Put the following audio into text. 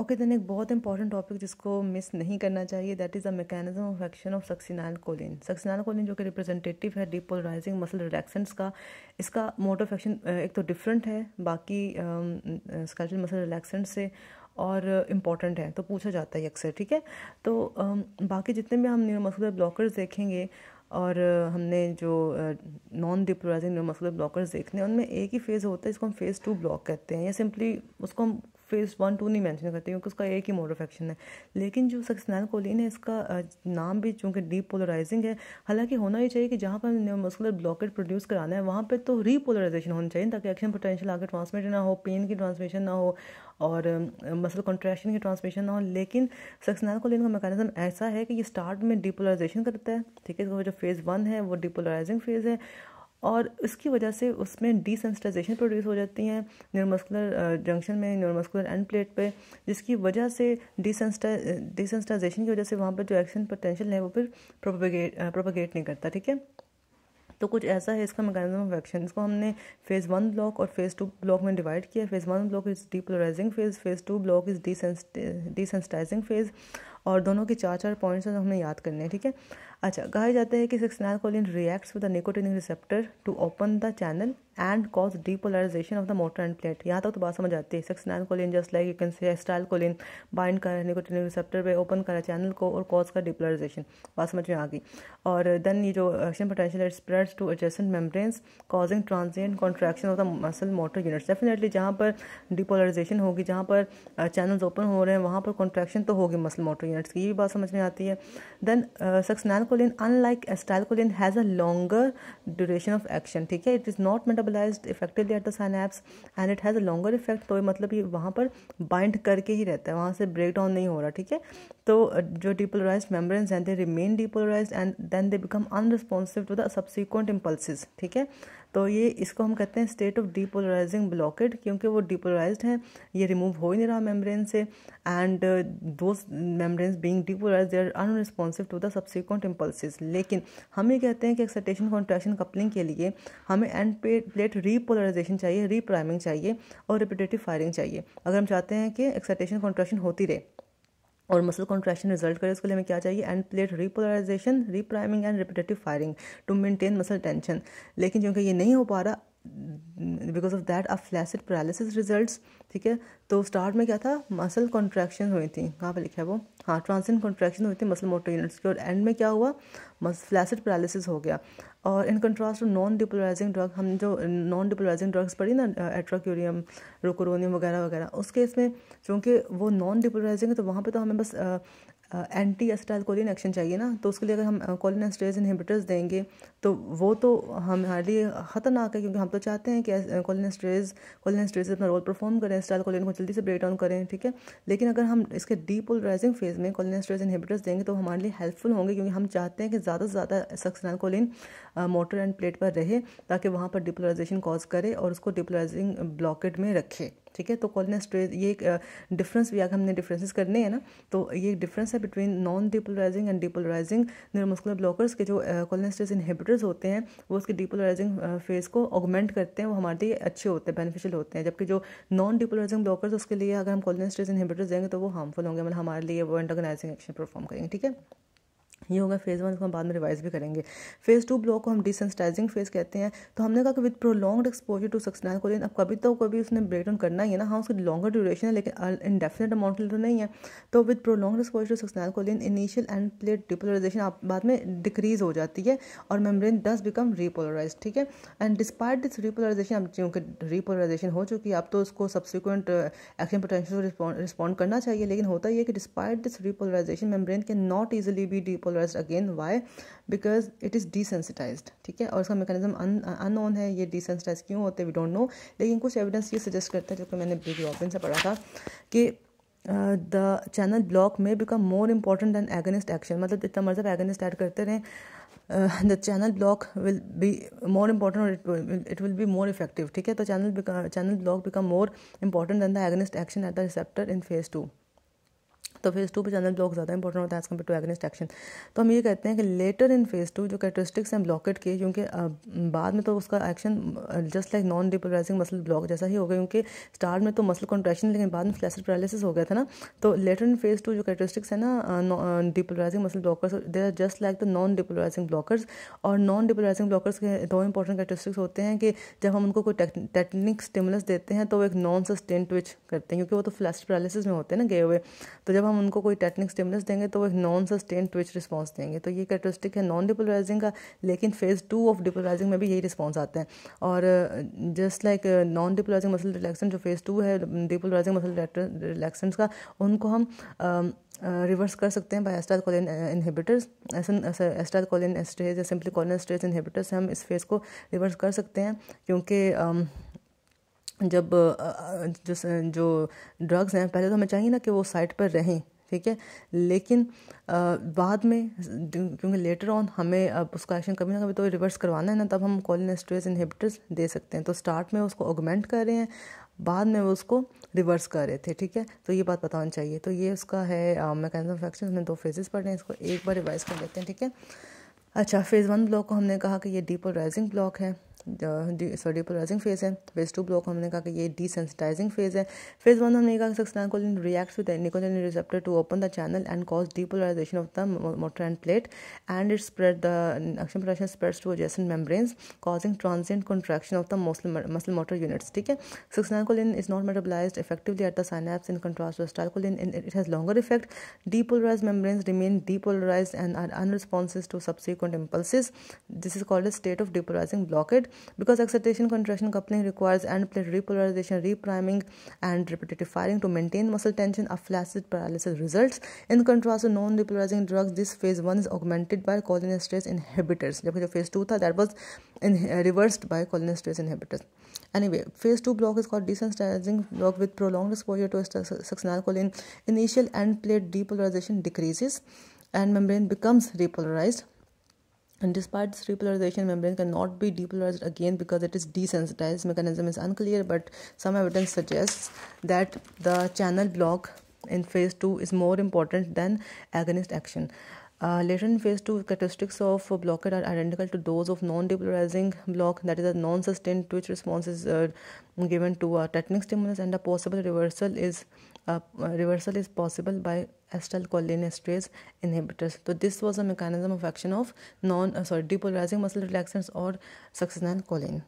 Okay then एक बहुत important topic जिसको मिस नहीं करना चाहिए that is the mechanism of action of succinyl choline succinyl choline जो कि रिप्रेजेंटेटिव है डिपोलराइजिंग मसल रिलैक्सेंट्स का इसका मोड ऑफ एक्शन एक तो डिफरेंट है बाकी स्कैल्पल मसल रिलैक्सेंट से और इम्पॉर्टेंट है तो पूछा जाता है अक्सर ठीक है तो आ, बाकी जितने भी हम न्यूरोमस्कुलर ब्लॉकर्स देखेंगे और हमने जो नॉन डिपोलराइजिंग न्यूरोमस्कुलर ब्लॉकर्स देखने उनमें एक ही फेज़ होता है जिसको हम फेज़ टू ब्लॉक कहते हैं या सिंपली उसको हम फेस वन टू नहीं मेंशन करते क्योंकि उसका एक ही मोड ऑफ एक्शन है लेकिन जो सक्सनैल कोलिन है इसका नाम भी चूंकि डीप पोलराइजिंग है हालांकि होना ही चाहिए कि जहाँ पर मस्कुलर ब्लॉकेट प्रोड्यूस कराना है वहाँ पर तो रीपोलराइजेशन होनी चाहिए ताकि एक्शन पोटेंशियल आगे ट्रांसमिट ना हो पेन की ट्रांसमिशन ना हो और मसल कॉन्ट्रैक्शन की ट्रांसमिशन ना हो लेकिन सक्सनैल कोलिन का मेकानिज्म ऐसा है कि ये स्टार्ट में डिपोलराइजेशन करता है ठीक है इसका जो फेज़ वन है वो डिपोलराइजिंग फेज़ है और इसकी वजह से उसमें डिसेंसिटाइजेशन प्रोड्यूस हो जाती हैं न्यूरोमस्कुलर जंक्शन में न्यूरोमस्कुलर एंड प्लेट पे जिसकी वजह से डिसेंसटाइजेशन की वजह से वहाँ पर जो एक्शन पोटेंशियल है वो फिर प्रोपोगेट प्रोपोगेट नहीं करता ठीक है तो कुछ ऐसा है इसका मैकेनिज्म ऑफ एक्शन इसको हमने फेज़ वन ब्लॉक और फेज़ टू ब्लॉक में डिवाइड किया phase one block is depolarizing phase phase two block is desensitizing phase और दोनों के चार चार पॉइंट्स हमें याद करने हैं ठीक है अच्छा कहा जाता है कि succinylcholine reacts with the nicotine receptor to open the channel and cause depolarization of the motor end plate यहाँ तक तो बात समझ आती है succinylcholine just like you can say acetylcholine bind कर निकोटिन रिसेप्टर पे ओपन कर चैनल को और कॉज का डीपोलराइजेशन बात समझ में आ गई और देन ये जो action potential it spreads to adjacent membranes causing transient contraction of the muscle motor units definitely जहाँ पर डिपोलराइजेशन होगी जहाँ पर चैनल्स uh, ओपन हो रहे हैं वहाँ पर कॉन्ट्रैक्शन तो होगी मसल मोटर यूनिट्स की ये भी बात समझ में आती है then succinylcholine uh, acetylcholine unlike acetylcholine has a longer duration of action ठीक है it is not metabolized effectively at the synapse and it has a longer effect तो मतलब ये वहाँ पर bind करके ही रहता है वहाँ से break down नहीं हो रहा ठीक है तो जो depolarized membranes and they remain depolarized and then they become unresponsive to the subsequent impulses ठीक है तो ये इसको हम कहते हैं स्टेट ऑफ डीपोलराइजिंग ब्लॉकेट क्योंकि वो डिपोलराइज हैं ये रिमूव हो ही नहीं रहा मेम्ब्रेन से and two membranes being depolarize they are unresponsive to the subsequent impulses लेकिन हम ये कहते हैं कि एक्साइटेशन कॉन्ट्रैक्शन कपलिंग के लिए हमें एंड प्लेट रीपोलराइजेशन चाहिए रीप्राइमिंग चाहिए और रिपीटेटिव फायरिंग चाहिए अगर हम चाहते हैं कि एक्साइटेशन कॉन्ट्रैक्शन होती रहे और मसल कॉन्ट्रैक्शन रिजल्ट करे उसके लिए हमें क्या चाहिए end plate repolarization repriming and repetitive firing to maintain muscle tension लेकिन क्योंकि ये नहीं हो पा रहा बिकॉज ऑफ दैट अब फ्लैसिड पैरालिसिस रिजल्ट ठीक है तो स्टार्ट में क्या था मसल कॉन्ट्रैक्शन हुई थी कहाँ पर लिखा है वो हाँ ट्रांसिन कॉन्ट्रैक्शन हुई थी मसल मोटर यूनिट्स की और एंड में क्या हुआ फ्लैसिड पैरालिसिस हो गया और in contrast to non depolarizing drug हम जो नॉन डिपोलराइजिंग ड्रग्स पड़ी ना एट्राक्यूरियम रोकोरोनियम वगैरह वगैरह उस केस में चूँकि वो नॉन डिपोलराइजिंग है तो वहाँ पर तो हमें बस एंटी एस्टाइल एक्शन चाहिए ना तो उसके लिए अगर हम कोलिन एस्ट्रेज इनहिबिटर्स देंगे तो वो तो हमारे लिए ख़तरनाक है क्योंकि हम तो चाहते हैं कि कोलिन कोलिनस्ट्रेज कोलिन अपना रोल परफॉर्म करें एस्टाइल कोलिन को जल्दी से ब्रेक डाउन करें ठीक है लेकिन अगर हम इसके डीपोलराइजिंग फेज़ में कोलिन इनहिबिटर्स देंगे तो हमारे लिए हेल्पफुल होंगे क्योंकि हम चाहते हैं कि ज़्यादा से ज़्यादा succinyl choline motor end plate पर रहे ताकि वहाँ पर डिपोलराइजेशन कॉज करे और उसको डिपोलराइजिंग ब्लॉकेट में रखे ठीक है तो कॉलिन स्ट्रेस ये एक डिफरेंस भी अगर हमने डिफरेंसेस करने हैं ना तो ये एक डिफरेंस है between non depolarizing and depolarizing neuromuscular blockers के जो कॉलिन स्ट्रेस इनहिबिटर्स होते हैं वो उसके डिपोलराइजिंग फेज को ऑगमेंट करते हैं वो हमारे लिए अच्छे होते हैं बेनिफिशियल होते हैं जबकि जो नॉन डिपोलराइजिंग ब्लॉकर्स उसके लिए अगर हम कॉलिन स्ट्रेस इनहिबिटर्स देंगे तो वो हार्मफुल होंगे मतलब हमारे लिए वो एंटागनाइजिंग एक्शन परफॉर्म करेंगे ठीक है ये होगा फेज़ वन इसको हम बाद में रिवाइज भी करेंगे फेज़ टू ब्लॉक को हम डिसेंसिटाइजिंग फेज़ कहते हैं तो हमने कहा कि with prolong exposure to succinyl को अब कभी तो कभी उसने ब्रेक डाउन करना ही है ना हाँ उसकी लॉन्गर ड्यूरेशन है लेकिन इनडेफिनेट अमाउंट तो नहीं है तो with prolong exposure to succinyl choline initial end plate depolarization आप बाद में डिक्रीज हो जाती है और मेम्ब्रेन डस बिकम रीपोलराइज ठीक है एंड डिस्पाइट दिस रीपोलराइजेशन अब चूँकि रीपोलराइजेशन हो चुकी है आप तो उसको सब्सिक्वेंट एक्शन पोटेंशियल रिस्पॉन्ड करना चाहिए लेकिन होता ही है कि डिस्पाइट दिस रीपोलराइजेशन मेम्ब्रेन के नॉट ईजिली भी depol polarize again why because it is desensitize ठीक है और इसका मेकानिज्म अननोन है ये डिसेंसिटाइज क्यों होते हैं वी डोंट नो लेकिन कुछ एविडेंस ये सजेस्ट करता है जो कि मैंने बेबी ऑपिन से पढ़ा था कि द चैनल ब्लॉक में become more important than agonist action मतलब जितना मर्जब एगनिस्ट एड करते रहें the channel block will be more important it will be more effective ठीक है तो channel channel block become more important than the agonist action at the receptor in phase two तो phase two पर channel block ज़्यादा important होता है as compared to agonist action तो हम ये कहते हैं कि लेटर इन फेज़ टू जो कैरेक्टरिस्टिक्स हैं ब्लॉकेट के क्योंकि बाद में तो उसका action just like non depolarizing muscle block जैसा ही हो गया क्योंकि स्टार्ट में तो मसल कॉन्ट्रेक्शन लेकिन बाद में फ्लैसर पैरालिसिस हो गया था ना तो लेटर इन फेज़ टू जो कैरेक्टरिस्टिक्स है ना depolarizing muscle blockers they are just like the non depolarizing blockers और नॉन डिपोलराइजिंग ब्लॉकर्स के दो इंपॉर्टेंट कैरेक्टरिस्टिक्स होते हैं कि जब हम उनको कोई टेक्निक स्टिमुलस देते हैं तो वो एक नॉन सस्टेन ट्विच करते हैं क्योंकि वो तो फ्लैश पैरालिसिस में होते हैं ना गए हुए तो जब हम हम उनको कोई टेटनिक स्टिमुलस देंगे तो वो एक नॉन सस्टेन ट्विच रिस्पॉन्स देंगे तो ये कैरेक्टरिस्टिक है नॉन डिपोलराइजिंग का लेकिन फेज़ टू ऑफ डिपोलराइजिंग में भी यही रिस्पॉन्स आते हैं और just like non depolarizing muscle relaxant जो फेज़ टू है डिपोलराइजिंग मसल रिलैक्सेंट्स का उनको हम रिवर्स um, uh, कर सकते हैं बाय एस्टाइल कॉलिन इनहिबिटर्स ऐसा एस्टाइल कोलिन एस्ट्रेज या सिंपली कॉलिन एस्ट्रेज इनहिबिटर्स हम इस फेज़ को रिवर्स कर सकते हैं क्योंकि um, जब जो जो ड्रग्स हैं पहले तो हमें चाहिए ना कि वो साइट पर रहें ठीक है लेकिन बाद में क्योंकि लेटर ऑन हमें अब उसका एक्शन कभी ना कभी तो रिवर्स करवाना है ना तब हम कॉलिन स्ट्रेस इनहिबिटर्स दे सकते हैं तो स्टार्ट में उसको ऑगमेंट कर रहे हैं बाद में वो उसको रिवर्स कर रहे थे ठीक है तो ये बात बतानी चाहिए तो ये उसका है मैकेनिज्म ऑफ एक्शन हमने दो फेजेस रहे हैं इसको एक बार रिवाइज कर लेते हैं ठीक है अच्छा फेज़ वन ब्लॉक को हमने कहा कि ये डीपोलराइजिंग ब्लॉक है सॉरी पोलराइजिंग फेज़ है फेज़ टू ब्लॉक हमने कहा कि ये डिसेंसिटाइजिंग फेज़ है फेज़ वन हमने कहा succinylcholine reacts with nicotine receptor to open the channel and cause depolarization of the motor end plate and it spread the action production spreads to adjacent membranes causing transient contraction of the muscle motor units ठीक है succinylcholine is not metabolized effectively at the synapse in contrast to acetylcholine it has longer effect depolarized membranes remain depolarized and are unresponsive to subsequent impulses. This is called a state of depolarizing blockade. Because excitation contraction coupling requires end plate repolarization, repriming, and repetitive firing to maintain muscle tension, a flaccid paralysis results. In contrast to non repolarizing drugs, this phase 1 is augmented by cholinesterase inhibitors. the phase 2 था, that was in, uh, reversed by cholinesterase inhibitors. Anyway, phase 2 block is called desensitizing block with prolonged exposure to succinylcholine. Initial end plate depolarization decreases and membrane becomes repolarized and despite this repolarization, membrane cannot be depolarized again because it is desensitized. Mechanism is unclear, but some evidence suggests that the channel block in phase 2 is more important than agonist action. Uh, later in phase 2, characteristics of uh, blockade are identical to those of non depolarizing block, that is, a non sustained twitch response is uh, given to a tetanic stimulus, and a possible reversal is uh, reversal is possible by acetylcholinesterase inhibitors. So this was a mechanism of action of non uh, sorry depolarizing muscle relaxants or succinylcholine.